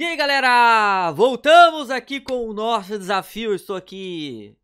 E aí galera, voltamos aqui com o nosso desafio, estou aqui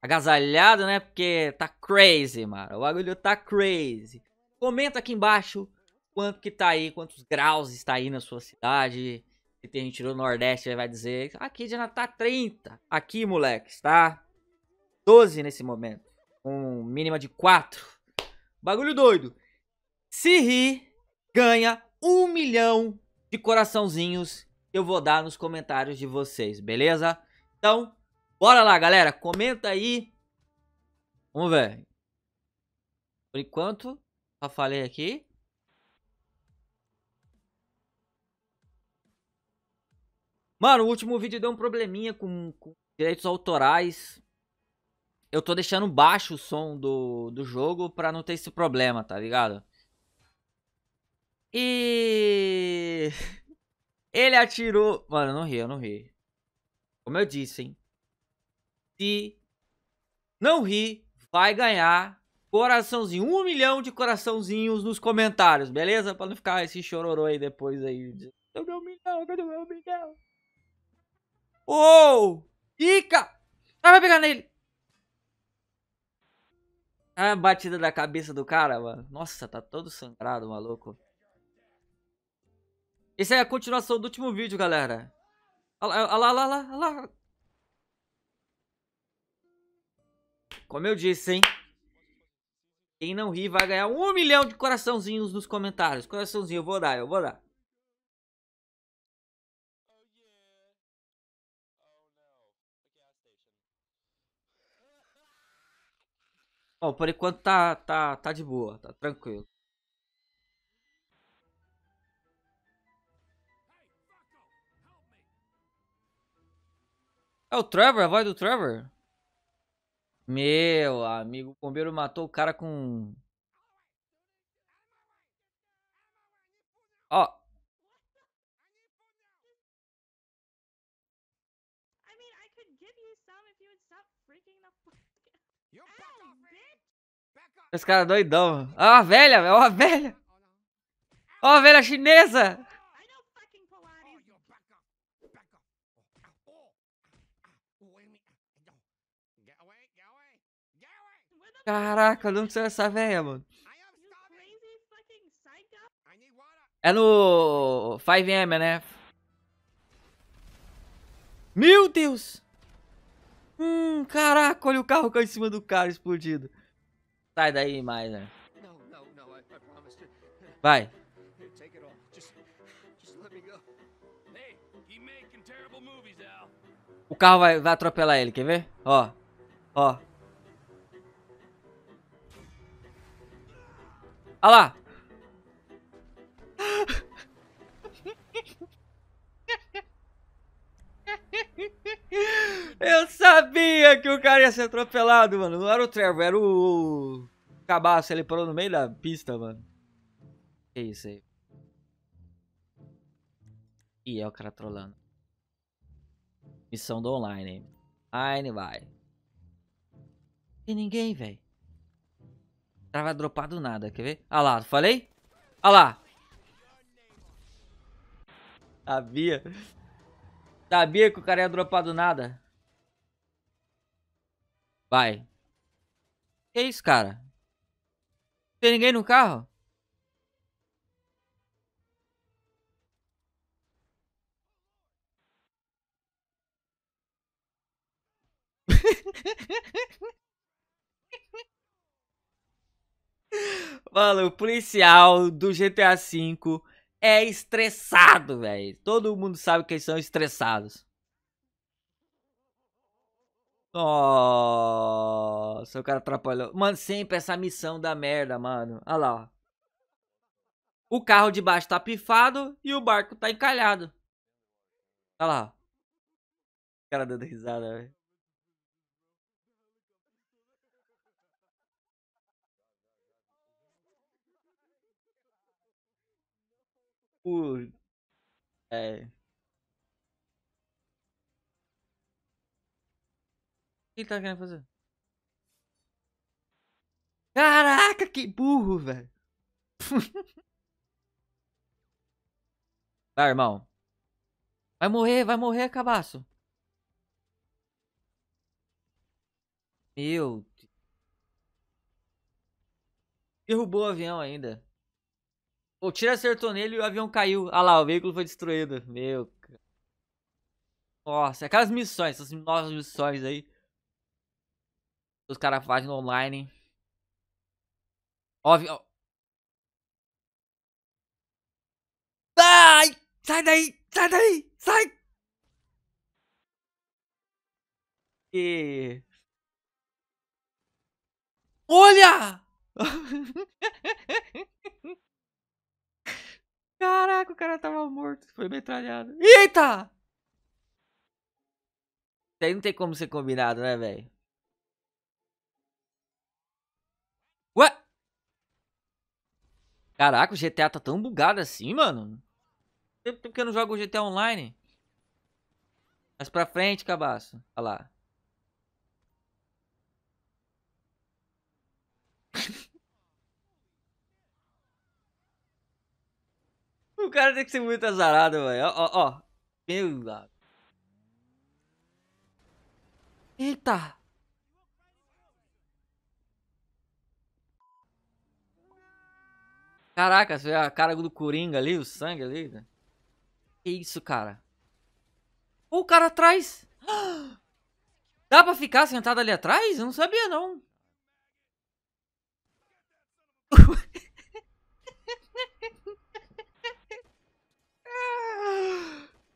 agasalhado né, porque tá crazy mano, o bagulho tá crazy. Comenta aqui embaixo quanto que tá aí, quantos graus está aí na sua cidade, se tem gente do Nordeste vai dizer, aqui já tá 30, aqui moleque, tá 12 nesse momento, com um mínima de 4. Bagulho doido. Se rir, ganha um milhão de coraçãozinhos eu vou dar nos comentários de vocês, beleza? Então, bora lá, galera. Comenta aí. Vamos ver. Por enquanto, já falei aqui. Mano, o último vídeo deu um probleminha com, com direitos autorais. Eu tô deixando baixo o som do, do jogo pra não ter esse problema, tá ligado? E... Ele atirou. Mano, eu não ri, eu não ri. Como eu disse, hein? Se não ri, vai ganhar coraçãozinho. Um milhão de coraçãozinhos nos comentários, beleza? Pra não ficar esse chororô aí depois aí. Cadê o milhão? Cadê o meu milhão? Oh! Ica! Ah, vai pegar nele! A ah, batida da cabeça do cara, mano. Nossa, tá todo sangrado, maluco. Essa é a continuação do último vídeo, galera. Olha lá, olha lá, olha lá. Como eu disse, hein? Quem não ri vai ganhar um milhão de coraçãozinhos nos comentários. Coraçãozinho, eu vou dar, eu vou dar. Ó, por enquanto tá, tá, tá de boa, tá tranquilo. É o Trevor, a voz do Trevor? Meu amigo, o bombeiro matou o cara com. Ó. Oh. Esse cara é doidão. Ó, ah, a velha, ó, é a velha. Ó, a velha chinesa. Caraca, não sei essa velha, mano. É no 5M, né? Meu Deus! Hum, caraca, olha o carro caiu em cima do cara explodido. Sai daí mais, né? Vai. O carro vai, vai atropelar ele, quer ver? Ó, ó. Olha lá. Eu sabia que o cara ia ser atropelado, mano. Não era o Trevor, era o... o cabaço. Ele parou no meio da pista, mano. Que isso aí. E é o cara trolando. Missão do online. Online vai. Tem ninguém, velho. O cara vai dropar do nada, quer ver? Ah lá, falei? Ah lá. Sabia. Sabia que o cara ia dropar do nada. Vai. Que isso, cara? Tem ninguém no carro? Mano, o policial do GTA V é estressado, velho. Todo mundo sabe que eles são estressados. Nossa, o cara atrapalhou. Mano, sempre essa missão da merda, mano. Olha lá, ó. O carro de baixo tá pifado e o barco tá encalhado. Olha lá. O cara dando risada, velho. por. É... O que ele tá querendo fazer? Caraca, que burro, velho. tá, irmão. Vai morrer, vai morrer, cabaço. Meu Deus. Derrubou o avião ainda. O tiro acertou nele e o avião caiu. Ah lá, o veículo foi destruído. Meu. Nossa, aquelas missões, essas novas missões aí. Os caras fazem online. Óbvio. Ai! Sai daí! Sai daí! Sai! E... Olha! Caraca, o cara tava morto. Foi metralhado. Eita! Isso aí não tem como ser combinado, né, velho? Ué? Caraca, o GTA tá tão bugado assim, mano. Tempo que eu não jogo GTA Online. Mas pra frente, cabaço. Olha lá. O cara tem que ser muito azarado, velho. Ó, ó, ó. Meu lado. Eita! Caraca, você vê a cara do Coringa ali, o sangue ali. Né? Que isso, cara? o cara atrás! Dá pra ficar sentado ali atrás? Eu não sabia, não.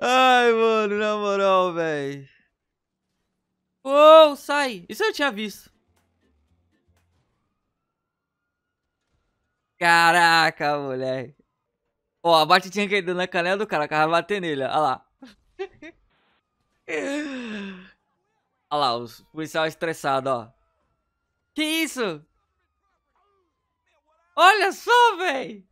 Ai, mano, na moral, velho. Uou, sai. Isso eu tinha visto. Caraca, moleque. Ó, a tinha caindo na canela do cara, o cara bater nele, olha lá. olha lá, os policial estressado, ó. Que isso? Olha só, velho!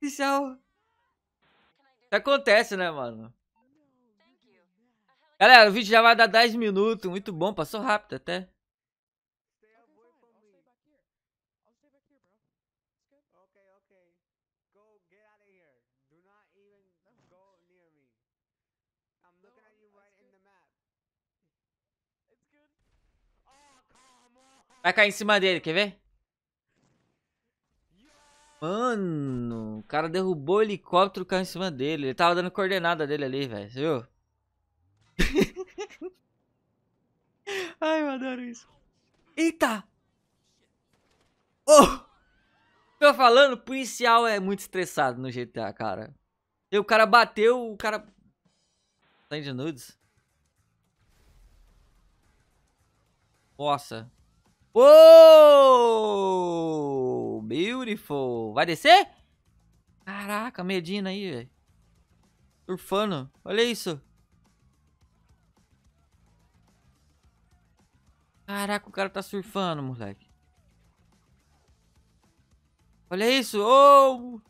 Policial Acontece, né, mano? Galera, o vídeo já vai dar 10 minutos. Muito bom, passou rápido até. Vai cair em cima dele, quer ver? Mano, o cara derrubou o helicóptero, o carro em cima dele. Ele tava dando coordenada dele ali, velho. Você viu? Ai, eu adoro isso. Eita! Oh! Tô falando, policial é muito estressado no GTA, cara. E o cara bateu, o cara... Tá de nudes? Nossa. Oh! Vai descer? Caraca, Medina aí, velho. Surfando. Olha isso. Caraca, o cara tá surfando, moleque. Olha isso. Oh!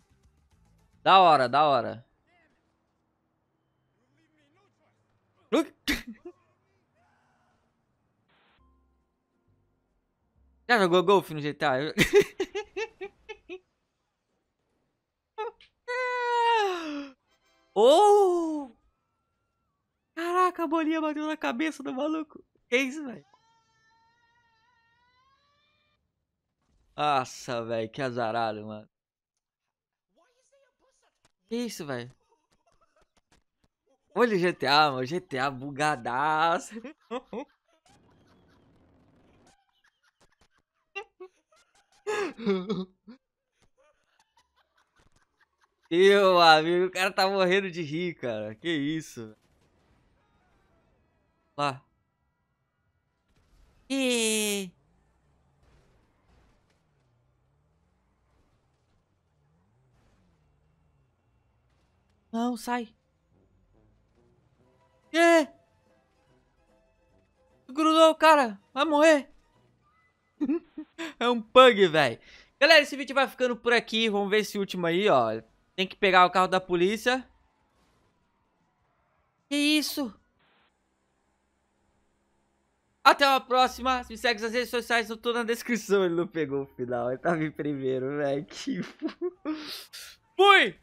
Da hora, da hora. Já jogou golfe no GTA? Oh! Caraca, a bolinha bateu na cabeça do maluco. Que isso, velho? Nossa, velho, que azarado, mano. Que isso, velho? Olha o GTA, mano. GTA bugadaço. Meu amigo, o cara tá morrendo de rir, cara. Que isso. Lá. E... Não, sai. É. Grudou, cara. Vai morrer. é um pug, velho. Galera, esse vídeo vai ficando por aqui. Vamos ver esse último aí, ó. Tem que pegar o carro da polícia. Que isso? Até uma próxima. me segue nas redes sociais, eu tô na descrição. Ele não pegou o final. Ele tava em primeiro, velho. Que... Fui!